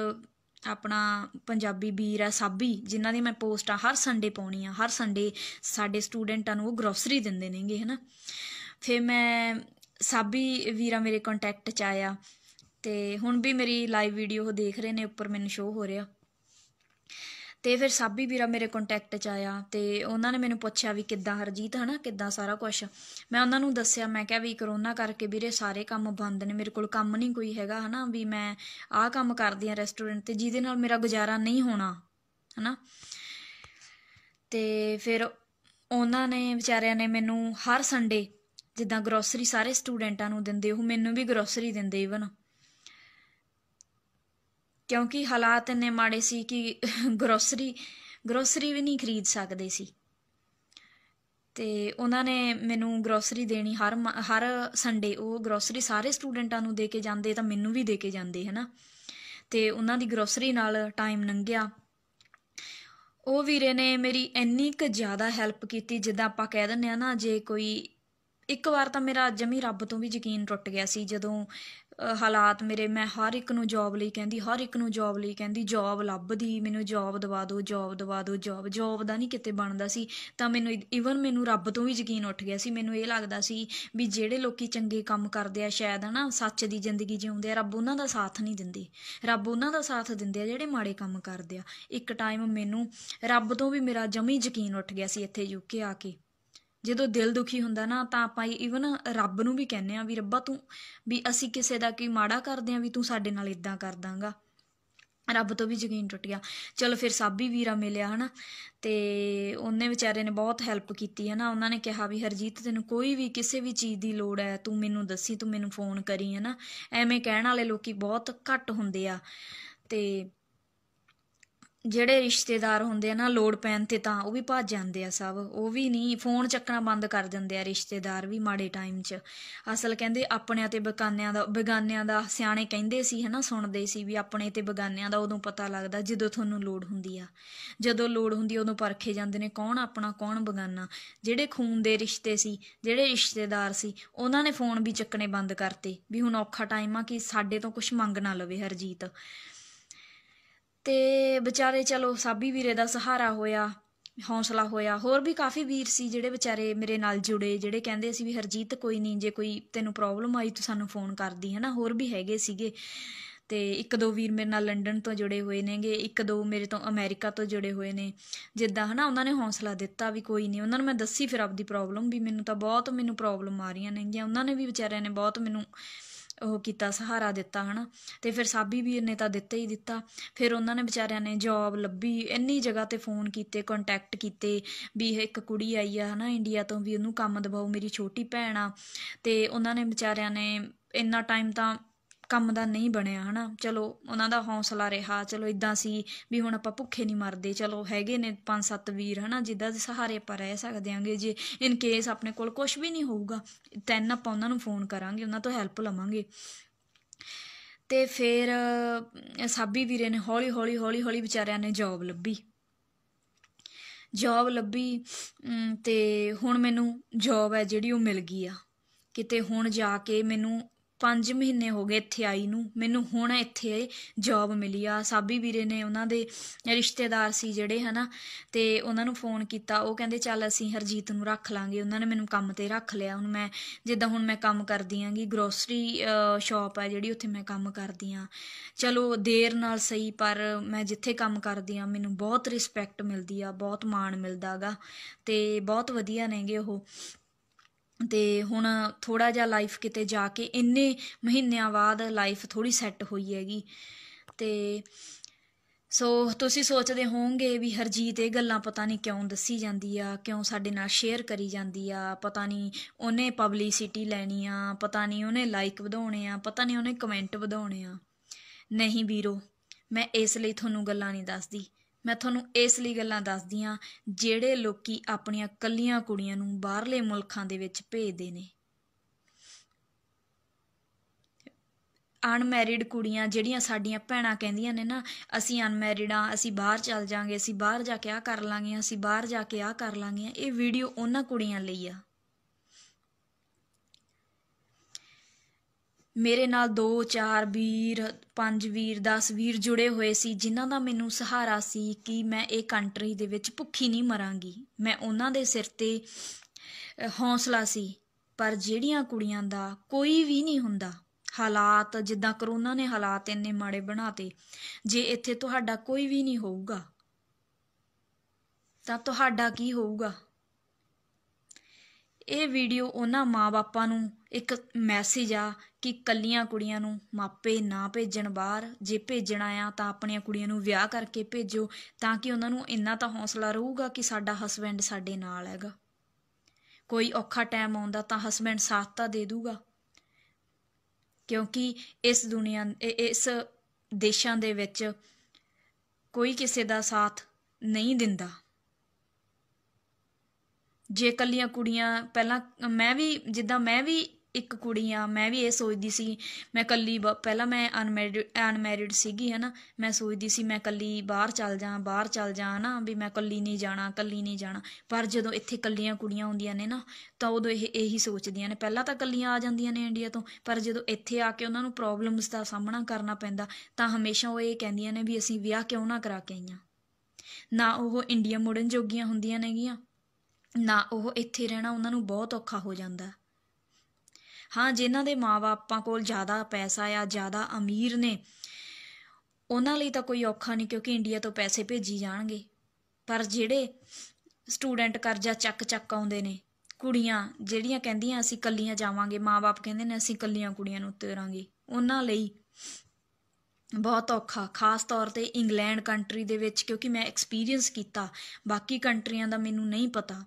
ਆਪਣਾ ਪੰਜਾਬੀ ਵੀਰ ਆ ਸਾਬੀ ਜਿਨ੍ਹਾਂ ਦੀ ਮੈਂ ਪੋਸਟਾਂ ਹਰ ਸੰਡੇ ਪਾਉਣੀ ਆ ਹਰ ਸੰਡੇ ਸਾਡੇ ਸਟੂਡੈਂਟਾਂ ਨੂੰ ਉਹ ਗਰੋਸਰੀ ਦਿੰਦੇ ਨੇਗੇ ਹਨਾ ਫਿਰ ਮੈਂ ਸਾਬੀ ਵੀਰਾ ਮੇਰੇ ਕੰਟੈਕਟ ਚ ਆਇਆ ਤੇ ਹੁਣ ਵੀ ਮੇਰੀ ਲਾਈਵ ਵੀਡੀਓ ਉਹ ਦੇਖ ਰਹੇ ਨੇ ਉੱਪਰ ਮੈਨੂੰ ਸ਼ੋ ਹੋ ਰਿਹਾ ਤੇ ਫਿਰ ਸਾਬੀ ਵੀਰਾ ਮੇਰੇ ਕੰਟੈਕਟ 'ਚ ਆਇਆ ਤੇ ਉਹਨਾਂ ਨੇ ਮੈਨੂੰ ਪੁੱਛਿਆ ਵੀ ਕਿੱਦਾਂ ਹਰਜੀਤ ਹਨਾ ਕਿੱਦਾਂ ਸਾਰਾ ਕੁਝ ਮੈਂ ਉਹਨਾਂ ਨੂੰ ਦੱਸਿਆ ਮੈਂ ਕਿਹਾ ਵੀ ਕਰੋਨਾ ਕਰਕੇ ਵੀਰੇ ਸਾਰੇ ਕੰਮ ਬੰਦ ਨੇ ਮੇਰੇ ਕੋਲ ਕੰਮ ਨਹੀਂ ਕੋਈ ਹੈਗਾ ਹਨਾ ਵੀ ਮੈਂ ਆਹ ਕੰਮ ਕਰਦੀ ਆ ਰੈਸਟੋਰੈਂਟ ਤੇ ਜਿਹਦੇ ਨਾਲ ਮੇਰਾ ਗੁਜ਼ਾਰਾ ਨਹੀਂ ਹੋਣਾ ਹਨਾ ਤੇ ਫਿਰ ਉਹਨਾਂ ਨੇ ਵਿਚਾਰਿਆਂ ਨੇ ਮੈਨੂੰ ਹਰ ਸੰਡੇ ਜਿੱਦਾਂ ਗਰੋਸਰੀ ਸਾਰੇ ਸਟੂਡੈਂਟਾਂ ਨੂੰ ਦਿੰਦੇ ਉਹ ਮੈਨੂੰ ਵੀ ਗਰੋਸਰੀ ਦਿੰਦੇ ਇਵਨ ਕਿਉਂਕਿ ਹਾਲਾਤ ਇੰਨੇ ਮਾੜੇ ਸੀ ਕਿ ਗਰੋਸਰੀ ਗਰੋਸਰੀ ਵੀ ਨਹੀਂ ਖਰੀਦ ਸਕਦੇ ਸੀ ਤੇ ਉਹਨਾਂ ਨੇ ਮੈਨੂੰ ਗਰੋਸਰੀ ਦੇਣੀ ਹਰ ਹਰ ਸੰਡੇ ਉਹ ਗਰੋਸਰੀ ਸਾਰੇ ਸਟੂਡੈਂਟਾਂ ਨੂੰ ਦੇ ਕੇ ਜਾਂਦੇ ਤਾਂ ਮੈਨੂੰ ਵੀ ਦੇ ਕੇ ਜਾਂਦੇ ਹਨਾ ਤੇ ਉਹਨਾਂ ਦੀ ਗਰੋਸਰੀ ਨਾਲ ਟਾਈਮ ਲੰਘਿਆ ਉਹ ਵੀਰੇ ਨੇ ਮੇਰੀ ਇੰਨੀ ਕੁ ਜ਼ਿਆਦਾ ਹੈਲਪ ਕੀਤੀ ਜਿੱਦਾਂ ਆਪਾਂ ਕਹਿ ਦਿੰਨੇ ਆ ਨਾ ਜੇ ਕੋਈ ਇੱਕ ਵਾਰ ਤਾਂ ਮੇਰਾ ਜਮੀ ਰੱਬ ਤੋਂ ਵੀ ਯਕੀਨ ਟੁੱਟ ਗਿਆ ਸੀ ਜਦੋਂ ਹਾਲਾਤ ਮੇਰੇ ਮੈਂ ਹਰ ਇੱਕ ਨੂੰ ਜੌਬ ਲਈ ਕਹਿੰਦੀ ਹਰ ਇੱਕ ਨੂੰ ਜੌਬ ਲਈ ਕਹਿੰਦੀ ਜੌਬ ਲੱਭਦੀ ਮੈਨੂੰ ਜੌਬ ਦਵਾ ਦਿਓ ਜੌਬ ਦਵਾ ਦਿਓ ਜੌਬ ਜੌਬ ਦਾ ਨਹੀਂ ਕਿਤੇ ਬਣਦਾ ਸੀ ਤਾਂ ਮੈਨੂੰ ਇਵਨ ਮੈਨੂੰ ਰੱਬ ਤੋਂ ਵੀ ਯਕੀਨ ਉੱਠ ਗਿਆ ਸੀ ਮੈਨੂੰ ਇਹ ਲੱਗਦਾ ਸੀ ਵੀ ਜਿਹੜੇ ਲੋਕੀ ਚੰਗੇ ਕੰਮ ਕਰਦੇ ਆ ਸ਼ਾਇਦ ਹਨਾ ਸੱਚ ਦੀ ਜ਼ਿੰਦਗੀ ਜਿਉਂਦੇ ਆ ਰੱਬ ਉਹਨਾਂ ਦਾ ਸਾਥ ਨਹੀਂ ਦਿੰਦੀ ਰੱਬ ਉਹਨਾਂ ਦਾ ਸਾਥ ਦਿੰਦੇ ਆ ਜਿਹੜੇ ਮਾੜੇ ਕੰਮ ਕਰਦੇ ਆ ਇੱਕ ਟਾਈਮ ਮੈਨੂੰ ਰੱਬ ਤੋਂ ਵੀ ਮੇਰਾ ਜਮੀ ਯਕੀਨ ਉੱਠ ਗਿਆ ਸੀ ਇੱਥੇ ਯੂਕੇ ਆ ਕੇ ਜਦੋਂ ਦਿਲ ਦੁਖੀ ਹੁੰਦਾ ਨਾ ਤਾਂ ਆਪਾਂ ਇਵਨ ਰੱਬ ਨੂੰ ਵੀ ਕਹਿੰਨੇ ਆ ਵੀ ਰੱਬਾ ਤੂੰ ਵੀ ਅਸੀਂ ਕਿਸੇ ਦਾ ਕੀ ਮਾੜਾ ਕਰਦੇ ਆ ਵੀ ਤੂੰ ਸਾਡੇ ਨਾਲ ਇਦਾਂ ਕਰ ਦਾਂਗਾ ਰੱਬ ਤੋਂ ਵੀ ਯਕੀਨ ਟੁੱਟ ਗਿਆ ਚਲੋ ਫਿਰ ਸਾਬੀ ਵੀਰਾ ਮਿਲਿਆ ਹਨਾ ਤੇ ਉਹਨੇ ਵਿਚਾਰੇ ਨੇ ਬਹੁਤ ਹੈਲਪ ਕੀਤੀ ਹਨਾ ਉਹਨਾਂ ਨੇ ਕਿਹਾ ਵੀ ਹਰਜੀਤ ਤੈਨੂੰ ਕੋਈ ਵੀ ਕਿਸੇ ਵੀ ਚੀਜ਼ ਦੀ ਲੋੜ ਹੈ ਤੂੰ ਮੈਨੂੰ ਦੱਸੀ ਤੂੰ ਮੈਨੂੰ ਫੋਨ ਕਰੀ ਹਨਾ ਐਵੇਂ ਕਹਿਣ ਵਾਲੇ ਲੋਕੀ ਬਹੁਤ ਘੱਟ ਹੁੰਦੇ ਆ ਤੇ ਜਿਹੜੇ ਰਿਸ਼ਤੇਦਾਰ ਹੁੰਦੇ ਆ ਨਾ ਲੋੜ ਪੈਣ ਤੇ ਤਾਂ ਉਹ ਵੀ ਭੱਜ ਜਾਂਦੇ ਆ ਸਭ ਉਹ ਵੀ ਨਹੀਂ ਫੋਨ ਚੱਕਣਾ ਬੰਦ ਕਰ ਦਿੰਦੇ ਆ ਰਿਸ਼ਤੇਦਾਰ ਵੀ ਮਾੜੇ ਟਾਈਮ 'ਚ ਅਸਲ ਕਹਿੰਦੇ ਆਪਣਿਆਂ ਤੇ ਬਗਾਨਿਆਂ ਦਾ ਬਗਾਨਿਆਂ ਦਾ ਸਿਆਣੇ ਕਹਿੰਦੇ ਸੀ ਹਨਾ ਸੁਣਦੇ ਸੀ ਵੀ ਆਪਣੇ ਤੇ ਬਗਾਨਿਆਂ ਦਾ ਉਦੋਂ ਪਤਾ ਲੱਗਦਾ ਜਦੋਂ ਤੁਹਾਨੂੰ ਲੋੜ ਹੁੰਦੀ ਆ ਜਦੋਂ ਲੋੜ ਹੁੰਦੀ ਉਦੋਂ ਪਰਖੇ ਜਾਂਦੇ ਨੇ ਕੌਣ ਆਪਣਾ ਕੌਣ ਬਗਾਨਾ ਜਿਹੜੇ ਖੂਨ ਦੇ ਰਿਸ਼ਤੇ ਸੀ ਜਿਹੜੇ ਰਿਸ਼ਤੇਦਾਰ ਸੀ ਉਹਨਾਂ ਨੇ ਫੋਨ ਵੀ ਚੱਕਣੇ ਬੰਦ ਕਰਤੇ ਵੀ ਹੁਣ ਔਖਾ ਟਾਈਮ ਆ ਕਿ ਸਾਡੇ ਤੋਂ ਕੁਝ ਮੰਗ ਨਾ ਲਵੇ ਹਰਜੀਤ ਤੇ ਵਿਚਾਰੇ ਚਲੋ ਸਾਬੀ ਵੀਰੇ ਦਾ ਸਹਾਰਾ ਹੋਇਆ ਹੌਸਲਾ ਹੋਇਆ ਹੋਰ ਵੀ ਕਾਫੀ ਵੀਰ ਸੀ ਜਿਹੜੇ ਵਿਚਾਰੇ ਮੇਰੇ ਨਾਲ ਜੁੜੇ ਜਿਹੜੇ ਕਹਿੰਦੇ ਸੀ ਵੀ ਹਰਜੀਤ ਕੋਈ ਨਹੀਂ ਜੇ ਕੋਈ ਤੈਨੂੰ ਪ੍ਰੋਬਲਮ ਆਈ ਤੂੰ ਸਾਨੂੰ ਫੋਨ ਕਰਦੀ ਹੈ ਨਾ ਹੋਰ ਵੀ ਹੈਗੇ ਸੀਗੇ ਤੇ ਇੱਕ ਦੋ ਵੀਰ ਮੇਰੇ ਨਾਲ ਲੰਡਨ ਤੋਂ ਜੁੜੇ ਹੋਏ ਨੇਗੇ ਇੱਕ ਦੋ ਮੇਰੇ ਤੋਂ ਅਮਰੀਕਾ ਤੋਂ ਜੁੜੇ ਹੋਏ ਨੇ ਜਿੱਦਾਂ ਹਨਾ ਉਹਨਾਂ ਨੇ ਹੌਸਲਾ ਦਿੱਤਾ ਵੀ ਕੋਈ ਨਹੀਂ ਉਹਨਾਂ ਨੂੰ ਮੈਂ ਦੱਸੀ ਫਿਰ ਆਪਦੀ ਪ੍ਰੋਬਲਮ ਵੀ ਮੈਨੂੰ ਤਾਂ ਬਹੁਤ ਮੈਨੂੰ ਪ੍ਰੋਬਲਮ ਆ ਰਹੀਆਂ ਨੇਗੀਆਂ ਉਹਨਾਂ ਨੇ ਵੀ ਵਿਚਾਰਿਆਂ ਨੇ ਬਹੁਤ ਮੈਨੂੰ ਉਹ ਕੀਤਾ ਸਹਾਰਾ ਦਿੱਤਾ ਹਨ ਤੇ ਫਿਰ ਸਾਬੀ ਵੀਰ ਨੇ ਤਾਂ ਦਿੱਤਾ ਹੀ ਦਿੱਤਾ ਫਿਰ ਉਹਨਾਂ ਨੇ ਵਿਚਾਰਿਆਂ ਨੇ ਜੌਬ ਲੱਭੀ ਇੰਨੀ ਜਗ੍ਹਾ ਤੇ ਫੋਨ ਕੀਤੇ ਕੰਟੈਕਟ ਕੀਤੇ ਵੀ ਇੱਕ ਕੁੜੀ ਆਈ ਆ ਹਨਾ ਇੰਡੀਆ ਤੋਂ ਵੀ ਉਹਨੂੰ ਕੰਮ ਦਿਵਾਓ ਮੇਰੀ ਛੋਟੀ ਭੈਣ ਆ ਤੇ ਉਹਨਾਂ ਨੇ ਵਿਚਾਰਿਆਂ ਨੇ ਇੰਨਾ ਟਾਈਮ ਤਾਂ ਕੰਮ ਦਾ ਨਹੀਂ ਬਣਿਆ ਹਨਾ ਚਲੋ ਉਹਨਾਂ ਦਾ ਹੌਸਲਾ ਰਿਹਾ ਚਲੋ ਇਦਾਂ ਸੀ ਵੀ ਹੁਣ ਆਪਾਂ ਭੁੱਖੇ ਨਹੀਂ ਮਰਦੇ ਚਲੋ ਹੈਗੇ ਨੇ ਪੰਜ ਸੱਤ ਵੀਰ ਹਨਾ ਜਿੱਦਾਂ ਦੇ ਸਹਾਰੇ ਆਪਾਂ ਰਹਿ ਸਕਦੇ ਆਂਗੇ ਜੇ ਇਨ ਕੇਸ ਆਪਣੇ ਕੋਲ ਕੁਝ ਵੀ ਨਹੀਂ ਹੋਊਗਾ ਤੈਨ ਆਪਾਂ ਉਹਨਾਂ ਨੂੰ ਫੋਨ ਕਰਾਂਗੇ ਉਹਨਾਂ ਤੋਂ ਹੈਲਪ ਲਵਾਂਗੇ ਤੇ ਫਿਰ ਸਾਬੀ ਵੀਰੇ ਨੇ ਹੌਲੀ ਹੌਲੀ ਹੌਲੀ ਹੌਲੀ ਵਿਚਾਰਿਆਂ ਨੇ ਜੌਬ ਲੱਭੀ ਜੌਬ ਲੱਭੀ ਤੇ ਹੁਣ ਮੈਨੂੰ ਜੌਬ ਹੈ ਜਿਹੜੀ ਉਹ ਮਿਲ ਗਈ ਆ ਕਿਤੇ ਹੁਣ ਜਾ ਕੇ ਮੈਨੂੰ ਪੰਜ ਮਹੀਨੇ ਹੋ ਗਏ ਇੱਥੇ ਆਈ ਨੂੰ ਮੈਨੂੰ ਹੁਣ ਇੱਥੇ ਜੌਬ ਮਿਲੀ ਆ ਸਾਬੀ ਵੀਰੇ ਨੇ ਉਹਨਾਂ ਦੇ ਰਿਸ਼ਤੇਦਾਰ ਸੀ ਜਿਹੜੇ ਹਨਾ ਤੇ ਉਹਨਾਂ ਨੂੰ ਫੋਨ ਕੀਤਾ ਉਹ ਕਹਿੰਦੇ ਚੱਲ ਅਸੀਂ ਹਰਜੀਤ ਨੂੰ ਰੱਖ ਲਾਂਗੇ ਉਹਨਾਂ ਨੇ ਮੈਨੂੰ ਕੰਮ ਤੇ ਰੱਖ ਲਿਆ ਹੁਣ ਮੈਂ ਜਿੱਦਾਂ ਹੁਣ ਮੈਂ ਕੰਮ ਕਰਦੀ ਆਂਗੀ ਗਰੋਸਰੀ ਸ਼ਾਪ ਆ ਜਿਹੜੀ ਉੱਥੇ ਮੈਂ ਕੰਮ ਕਰਦੀ ਆਂ ਚਲੋ ਦੇਰ ਨਾਲ ਸਹੀ ਪਰ ਮੈਂ ਜਿੱਥੇ ਕੰਮ ਕਰਦੀ ਆਂ ਮੈਨੂੰ ਬਹੁਤ ਰਿਸਪੈਕਟ ਮਿਲਦੀ ਆ ਬਹੁਤ ਮਾਣ ਮਿਲਦਾਗਾ ਤੇ ਬਹੁਤ ਵਧੀਆ ਨੇਗੇ ਉਹ ਤੇ ਹੁਣ ਥੋੜਾ ਜਿਹਾ ਲਾਈਫ ਕਿਤੇ ਜਾ ਕੇ ਇੰਨੇ ਮਹੀਨਿਆਂ ਬਾਅਦ ਲਾਈਫ ਥੋੜੀ ਸੈੱਟ ਹੋਈ ਹੈਗੀ ਤੇ ਸੋ ਤੁਸੀਂ ਸੋਚਦੇ ਹੋਵੋਗੇ ਵੀ ਹਰਜੀਤ ਇਹ ਗੱਲਾਂ ਪਤਾ ਨਹੀਂ ਕਿਉਂ ਦੱਸੀ ਜਾਂਦੀ ਆ ਕਿਉਂ ਸਾਡੇ ਨਾਲ ਸ਼ੇਅਰ ਕਰੀ ਜਾਂਦੀ ਆ ਪਤਾ ਨਹੀਂ ਉਹਨੇ ਪਬਲਿਸਿਟੀ ਲੈਣੀ ਆ ਪਤਾ ਨਹੀਂ ਉਹਨੇ ਲਾਈਕ ਵਧਾਉਣੇ ਆ ਪਤਾ ਨਹੀਂ ਉਹਨੇ ਕਮੈਂਟ ਵਧਾਉਣੇ ਆ ਨਹੀਂ ਵੀਰੋ ਮੈਂ ਇਸ ਲਈ ਤੁਹਾਨੂੰ ਗੱਲਾਂ ਨਹੀਂ ਦੱਸਦੀ ਮੈਂ ਤੁਹਾਨੂੰ ਇਸ ਲਈ ਗੱਲਾਂ ਦੱਸਦੀ ਆ ਜਿਹੜੇ ਲੋਕੀ ਆਪਣੀਆਂ ਕੱਲੀਆਂ ਕੁੜੀਆਂ ਨੂੰ ਬਾਹਰਲੇ ਮੁਲਕਾਂ ਦੇ ਵਿੱਚ ਭੇਜਦੇ ਨੇ ਅਨਮੈਰਿਡ ਕੁੜੀਆਂ ਜਿਹੜੀਆਂ ਸਾਡੀਆਂ ਭੈਣਾਂ ਕਹਿੰਦੀਆਂ ਨੇ ਨਾ ਅਸੀਂ ਅਨਮੈਰਿਡ ਆ ਅਸੀਂ ਬਾਹਰ ਚੱਲ ਜਾਾਂਗੇ ਅਸੀਂ ਬਾਹਰ ਜਾ ਕੇ ਆ ਕਰ ਲਾਂਗੇ ਅਸੀਂ ਬਾਹਰ ਜਾ ਕੇ ਆ ਕਰ ਲਾਂਗੇ ਇਹ ਵੀਡੀਓ ਉਹਨਾਂ ਕੁੜੀਆਂ ਲਈ ਆ ਮੇਰੇ ਨਾਲ 2 4 ਵੀਰ 5 ਵੀਰ 10 ਵੀਰ ਜੁੜੇ ਹੋਏ ਸੀ ਜਿਨ੍ਹਾਂ ਦਾ ਮੈਨੂੰ ਸਹਾਰਾ ਸੀ ਕਿ ਮੈਂ ਇਹ ਕੰਟਰੀ ਦੇ ਵਿੱਚ ਭੁੱਖੀ ਨਹੀਂ ਮਰਾਂਗੀ ਮੈਂ ਉਹਨਾਂ ਦੇ ਸਿਰ ਤੇ ਹੌਸਲਾ ਸੀ ਪਰ ਜਿਹੜੀਆਂ ਕੁੜੀਆਂ ਦਾ ਕੋਈ ਵੀ ਨਹੀਂ ਹੁੰਦਾ ਹਾਲਾਤ ਜਿੱਦਾਂ ਕਰੋਨਾ ਨੇ ਹਾਲਾਤ ਇੰਨੇ ਮਾੜੇ ਬਣਾਤੇ ਜੇ ਇੱਥੇ ਤੁਹਾਡਾ ਕੋਈ ਵੀ ਨਹੀਂ ਹੋਊਗਾ ਤਾਂ ਤੁਹਾਡਾ ਕੀ ਹੋਊਗਾ ਇਹ ਵੀਡੀਓ ਉਹਨਾਂ ਮਾਪਿਆਂ ਨੂੰ ਇੱਕ ਮੈਸੇਜ ਆ ਕਿ ਕੱਲੀਆਂ ਕੁੜੀਆਂ ਨੂੰ ਮਾਪੇ ਨਾ ਭੇਜਣ ਬਾਹਰ ਜੇ ਭੇਜਣਾ ਆ ਤਾਂ ਆਪਣੀਆਂ ਕੁੜੀਆਂ ਨੂੰ ਵਿਆਹ ਕਰਕੇ ਭੇਜੋ ਤਾਂ ਕਿ ਉਹਨਾਂ ਨੂੰ ਇੰਨਾ ਤਾਂ ਹੌਸਲਾ ਰਹੂਗਾ ਕਿ ਸਾਡਾ ਹਸਬੰਡ ਸਾਡੇ ਨਾਲ ਹੈਗਾ ਕੋਈ ਔਖਾ ਟਾਈਮ ਆਉਂਦਾ ਤਾਂ ਹਸਬੰਡ ਸਾਥ ਤਾਂ ਦੇ ਦੂਗਾ ਕਿਉਂਕਿ ਇਸ ਦੁਨੀਆ ਇਸ ਦੇਸ਼ਾਂ ਦੇ ਵਿੱਚ ਕੋਈ ਕਿਸੇ ਦਾ ਸਾਥ ਨਹੀਂ ਦਿੰਦਾ ਜੇ ਕੱਲੀਆਂ ਕੁੜੀਆਂ ਪਹਿਲਾਂ ਮੈਂ ਵੀ ਜਿੱਦਾਂ ਮੈਂ ਵੀ ਇੱਕ ਕੁੜੀ ਆ ਮੈਂ ਵੀ ਇਹ ਸੋਚਦੀ ਸੀ ਮੈਂ ਕੱਲੀ ਪਹਿਲਾਂ ਮੈਂ ਅਨਮੈਰਿਡ ਅਨਮੈਰਿਡ ਸੀਗੀ ਹੈ ਨਾ ਮੈਂ ਸੋਚਦੀ ਸੀ ਮੈਂ ਕੱਲੀ ਬਾਹਰ ਚੱਲ ਜਾ ਬਾਹਰ ਚੱਲ ਜਾ ਨਾ ਵੀ ਮੈਂ ਕੱਲੀ ਨਹੀਂ ਜਾਣਾ ਕੱਲੀ ਨਹੀਂ ਜਾਣਾ ਪਰ ਜਦੋਂ ਇੱਥੇ ਕੱਲੀਆਂ ਕੁੜੀਆਂ ਆਉਂਦੀਆਂ ਨੇ ਨਾ ਤਾਂ ਉਦੋਂ ਇਹ ਇਹੀ ਸੋਚਦੀਆਂ ਨੇ ਪਹਿਲਾਂ ਤਾਂ ਕੱਲੀਆਂ ਆ ਜਾਂਦੀਆਂ ਨੇ ਇੰਡੀਆ ਤੋਂ ਪਰ ਜਦੋਂ ਇੱਥੇ ਆ ਕੇ ਉਹਨਾਂ ਨੂੰ ਪ੍ਰੋਬਲਮਸ ਦਾ ਸਾਹਮਣਾ ਕਰਨਾ ਪੈਂਦਾ ਤਾਂ ਹਮੇਸ਼ਾ ਉਹ ਇਹ ਕਹਿੰਦੀਆਂ ਨੇ ਵੀ ਅਸੀਂ ਵਿਆਹ ਕਿਉਂ ਨਾ ਕਰਾ ਕੇ ਆਈਆਂ ਨਾ ਉਹ ਇੰਡੀਆ ਮੁੜਨ ਜੋਗੀਆਂ ਹੁੰਦੀਆਂ ਨੇਗੀਆਂ ਨਾ ਉਹ ਇੱਥੇ ਰਹਿਣਾ ਉਹਨਾਂ ਨੂੰ ਬਹੁਤ ਔਖਾ ਹੋ ਜਾਂਦਾ ਹਾਂ ਜਿਨ੍ਹਾਂ ਦੇ ਮਾਪੇ ਕੋਲ ਜ਼ਿਆਦਾ ਪੈਸਾ ਆ ਜ਼ਿਆਦਾ ਅਮੀਰ ਨੇ ਉਹਨਾਂ ਲਈ ਤਾਂ ਕੋਈ ਔਖਾ ਨਹੀਂ ਕਿਉਂਕਿ ਇੰਡੀਆ ਤੋਂ ਪੈਸੇ ਭੇਜੀ ਜਾਣਗੇ ਪਰ ਜਿਹੜੇ ਸਟੂਡੈਂਟ ਕਰਜ਼ਾ ਚੱਕ ਚੱਕ ਆਉਂਦੇ ਨੇ ਕੁੜੀਆਂ ਜਿਹੜੀਆਂ ਕਹਿੰਦੀਆਂ ਅਸੀਂ ਕੱਲੀਆਂ ਜਾਵਾਂਗੇ ਮਾਪੇ ਕਹਿੰਦੇ ਨੇ ਅਸੀਂ ਕੱਲੀਆਂ ਕੁੜੀਆਂ ਨੂੰ ਉਤਾਰਾਂਗੇ ਉਹਨਾਂ ਲਈ ਬਹੁਤ ਔਖਾ ਖਾਸ ਤੌਰ ਤੇ ਇੰਗਲੈਂਡ ਕੰਟਰੀ ਦੇ ਵਿੱਚ ਕਿਉਂਕਿ ਮੈਂ ਐਕਸਪੀਰੀਅੰਸ ਕੀਤਾ ਬਾਕੀ ਕੰਟਰੀਆਂ ਦਾ ਮੈਨੂੰ ਨਹੀਂ ਪਤਾ